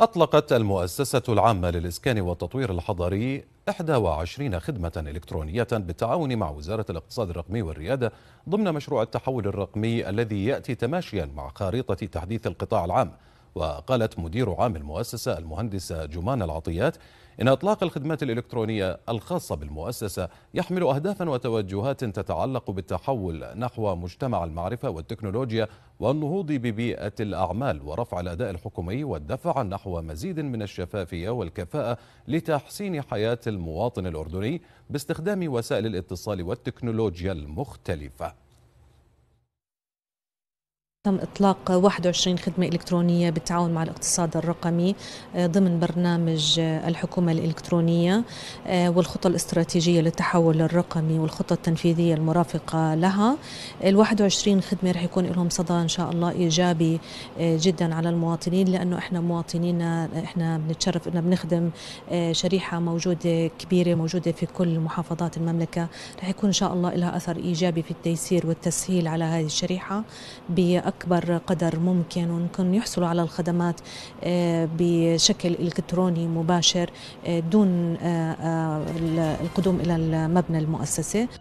أطلقت المؤسسة العامة للإسكان والتطوير الحضري 21 خدمة إلكترونية بالتعاون مع وزارة الاقتصاد الرقمي والريادة ضمن مشروع التحول الرقمي الذي يأتي تماشيا مع خارطة تحديث القطاع العام وقالت مدير عام المؤسسة المهندسة جمان العطيات إن إطلاق الخدمات الإلكترونية الخاصة بالمؤسسة يحمل أهدافا وتوجهات تتعلق بالتحول نحو مجتمع المعرفة والتكنولوجيا والنهوض ببيئة الأعمال ورفع الأداء الحكومي والدفع نحو مزيد من الشفافية والكفاءة لتحسين حياة المواطن الأردني باستخدام وسائل الاتصال والتكنولوجيا المختلفة تم إطلاق 21 خدمة إلكترونية بالتعاون مع الاقتصاد الرقمي آه، ضمن برنامج آه، الحكومة الإلكترونية آه، والخطة الاستراتيجية للتحول الرقمي والخطة التنفيذية المرافقة لها ال 21 خدمة رح يكون لهم صدى إن شاء الله إيجابي جدا على المواطنين لأنه إحنا مواطنينا إحنا بنتشرف إنه بنخدم شريحة موجودة كبيرة موجودة في كل محافظات المملكة رح يكون إن شاء الله لها أثر إيجابي في التيسير والتسهيل على هذه الشريحة أكبر قدر ممكن ونكون يحصلوا على الخدمات آه، بشكل إلكتروني مباشر آه، دون آه، القدوم إلى مبنى المؤسسة